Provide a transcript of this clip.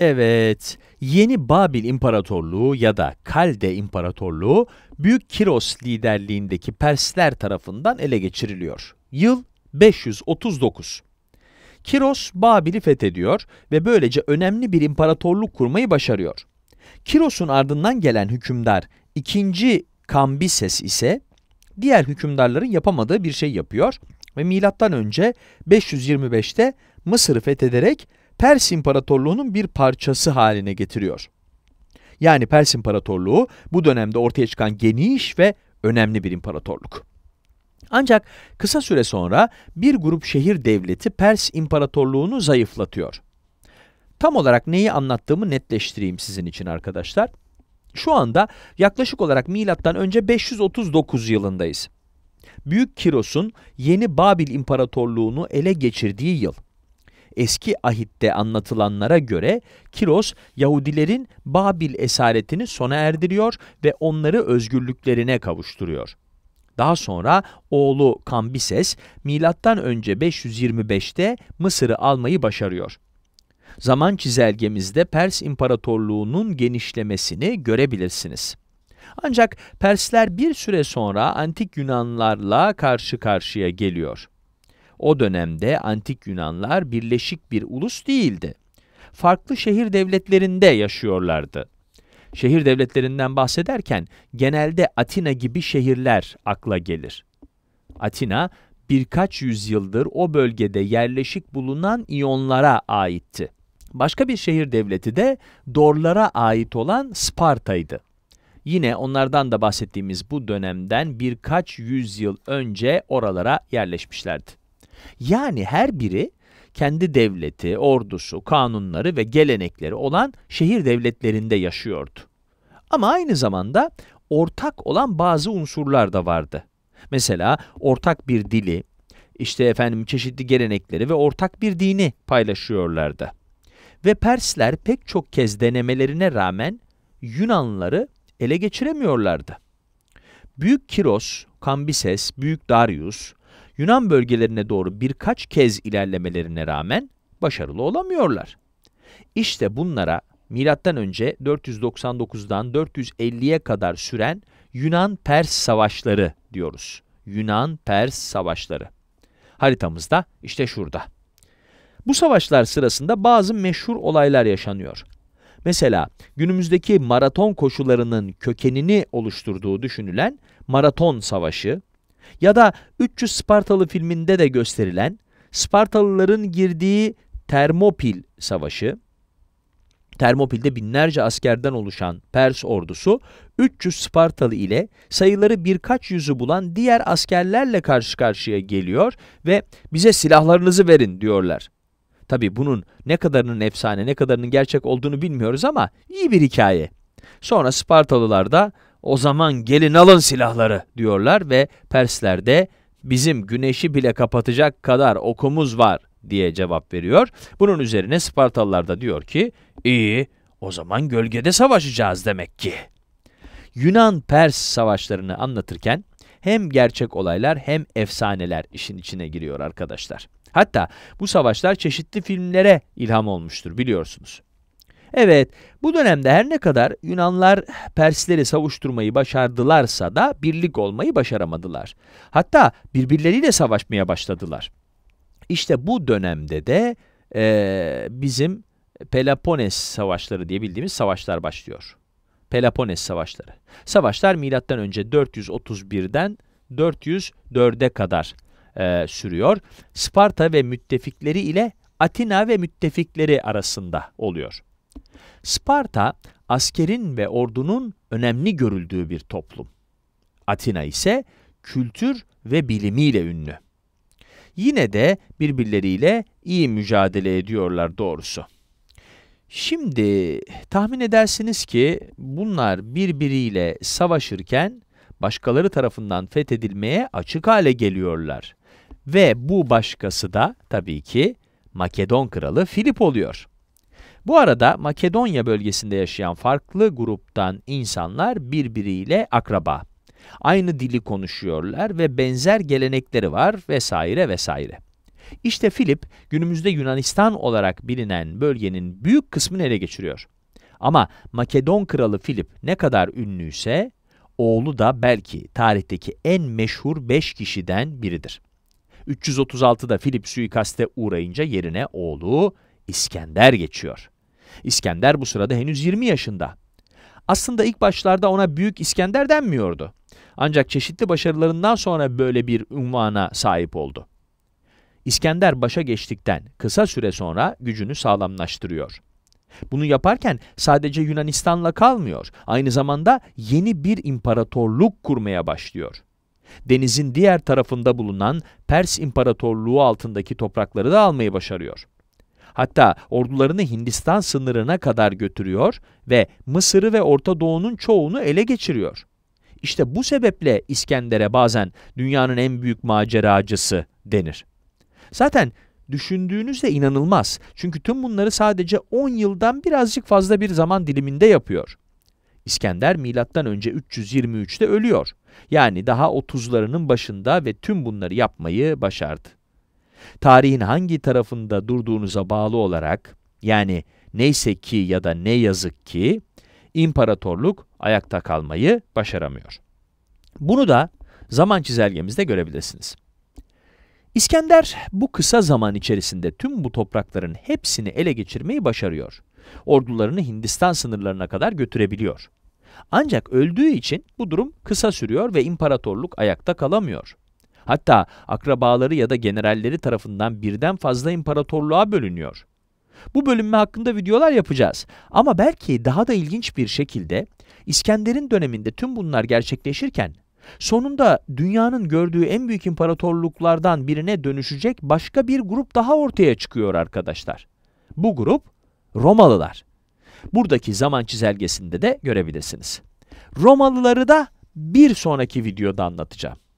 Evet, yeni Babil İmparatorluğu ya da Kalde İmparatorluğu Büyük Kiros liderliğindeki Persler tarafından ele geçiriliyor. Yıl 539. Kiros Babil'i fethediyor ve böylece önemli bir imparatorluk kurmayı başarıyor. Kiros'un ardından gelen hükümdar 2. Kambises ise diğer hükümdarların yapamadığı bir şey yapıyor ve milattan önce 525'te Mısır'ı fethederek Pers İmparatorluğu'nun bir parçası haline getiriyor. Yani Pers İmparatorluğu bu dönemde ortaya çıkan geniş ve önemli bir imparatorluk. Ancak kısa süre sonra bir grup şehir devleti Pers İmparatorluğu'nu zayıflatıyor. Tam olarak neyi anlattığımı netleştireyim sizin için arkadaşlar. Şu anda yaklaşık olarak milattan önce 539 yılındayız. Büyük Kiros'un yeni Babil İmparatorluğunu ele geçirdiği yıl eski ahitte anlatılanlara göre Kiros Yahudilerin Babil esaretini sona erdiriyor ve onları özgürlüklerine kavuşturuyor. Daha sonra oğlu Kambises milattan önce 525'te Mısır'ı almayı başarıyor. Zaman çizelgemizde Pers İmparatorluğu'nun genişlemesini görebilirsiniz. Ancak Persler bir süre sonra antik Yunanlarla karşı karşıya geliyor. O dönemde antik Yunanlar birleşik bir ulus değildi. Farklı şehir devletlerinde yaşıyorlardı. Şehir devletlerinden bahsederken genelde Atina gibi şehirler akla gelir. Atina birkaç yüzyıldır o bölgede yerleşik bulunan İyonlara aitti. Başka bir şehir devleti de Dorlara ait olan Sparta'ydı. Yine onlardan da bahsettiğimiz bu dönemden birkaç yüzyıl önce oralara yerleşmişlerdi. Yani her biri kendi devleti, ordusu, kanunları ve gelenekleri olan şehir devletlerinde yaşıyordu. Ama aynı zamanda ortak olan bazı unsurlar da vardı. Mesela ortak bir dili, işte efendim çeşitli gelenekleri ve ortak bir dini paylaşıyorlardı. Ve Persler pek çok kez denemelerine rağmen Yunanlıları ele geçiremiyorlardı. Büyük Kiros, Kambises, Büyük Darius, Yunan bölgelerine doğru birkaç kez ilerlemelerine rağmen başarılı olamıyorlar. İşte bunlara milattan önce 499'dan 450'ye kadar süren Yunan-Pers savaşları diyoruz. Yunan-Pers savaşları. Haritamızda işte şurada. Bu savaşlar sırasında bazı meşhur olaylar yaşanıyor. Mesela günümüzdeki maraton koşularının kökenini oluşturduğu düşünülen Maraton Savaşı, ya da 300 Spartalı filminde de gösterilen Spartalıların girdiği Termopil Savaşı, Termopil'de binlerce askerden oluşan Pers ordusu 300 Spartalı ile sayıları birkaç yüzü bulan diğer askerlerle karşı karşıya geliyor ve bize silahlarınızı verin diyorlar. Tabi bunun ne kadarının efsane ne kadarının gerçek olduğunu bilmiyoruz ama iyi bir hikaye. Sonra Spartalılar da o zaman gelin alın silahları diyorlar ve Persler de bizim güneşi bile kapatacak kadar okumuz var diye cevap veriyor. Bunun üzerine Spartalılar da diyor ki iyi o zaman gölgede savaşacağız demek ki. Yunan-Pers savaşlarını anlatırken hem gerçek olaylar hem efsaneler işin içine giriyor arkadaşlar. Hatta bu savaşlar çeşitli filmlere ilham olmuştur biliyorsunuz. Evet, bu dönemde her ne kadar Yunanlar Persleri savuşturmayı başardılarsa da birlik olmayı başaramadılar. Hatta birbirleriyle savaşmaya başladılar. İşte bu dönemde de e, bizim Pelopones savaşları diye bildiğimiz savaşlar başlıyor. Pelopones savaşları. Savaşlar MÖ 431'den 404'e kadar e, sürüyor. Sparta ve müttefikleri ile Atina ve müttefikleri arasında oluyor. Sparta askerin ve ordunun önemli görüldüğü bir toplum. Atina ise kültür ve bilimiyle ünlü. Yine de birbirleriyle iyi mücadele ediyorlar doğrusu. Şimdi tahmin edersiniz ki bunlar birbiriyle savaşırken başkaları tarafından fethedilmeye açık hale geliyorlar. Ve bu başkası da tabii ki Makedon kralı Filip oluyor. Bu arada Makedonya bölgesinde yaşayan farklı gruptan insanlar birbiriyle akraba. Aynı dili konuşuyorlar ve benzer gelenekleri var vesaire vesaire. İşte Filip günümüzde Yunanistan olarak bilinen bölgenin büyük kısmını ele geçiriyor. Ama Makedon kralı Filip ne kadar ünlüyse oğlu da belki tarihteki en meşhur 5 kişiden biridir. 336'da Filip suikaste uğrayınca yerine oğlu İskender geçiyor. İskender bu sırada henüz 20 yaşında. Aslında ilk başlarda ona Büyük İskender denmiyordu. Ancak çeşitli başarılarından sonra böyle bir unvana sahip oldu. İskender başa geçtikten kısa süre sonra gücünü sağlamlaştırıyor. Bunu yaparken sadece Yunanistan'la kalmıyor, aynı zamanda yeni bir imparatorluk kurmaya başlıyor. Denizin diğer tarafında bulunan Pers İmparatorluğu altındaki toprakları da almayı başarıyor. Hatta ordularını Hindistan sınırına kadar götürüyor ve Mısır'ı ve Orta Doğu'nun çoğunu ele geçiriyor. İşte bu sebeple İskender'e bazen dünyanın en büyük maceracısı denir. Zaten düşündüğünüzde inanılmaz. Çünkü tüm bunları sadece 10 yıldan birazcık fazla bir zaman diliminde yapıyor. İskender milattan önce 323'te ölüyor. Yani daha 30'larının başında ve tüm bunları yapmayı başardı. Tarihin hangi tarafında durduğunuza bağlı olarak, yani neyse ki ya da ne yazık ki, imparatorluk ayakta kalmayı başaramıyor. Bunu da zaman çizelgemizde görebilirsiniz. İskender bu kısa zaman içerisinde tüm bu toprakların hepsini ele geçirmeyi başarıyor. Ordularını Hindistan sınırlarına kadar götürebiliyor. Ancak öldüğü için bu durum kısa sürüyor ve imparatorluk ayakta kalamıyor. Hatta akrabaları ya da generalleri tarafından birden fazla imparatorluğa bölünüyor. Bu bölünme hakkında videolar yapacağız. Ama belki daha da ilginç bir şekilde İskender'in döneminde tüm bunlar gerçekleşirken sonunda dünyanın gördüğü en büyük imparatorluklardan birine dönüşecek başka bir grup daha ortaya çıkıyor arkadaşlar. Bu grup Romalılar. Buradaki zaman çizelgesinde de görebilirsiniz. Romalıları da bir sonraki videoda anlatacağım.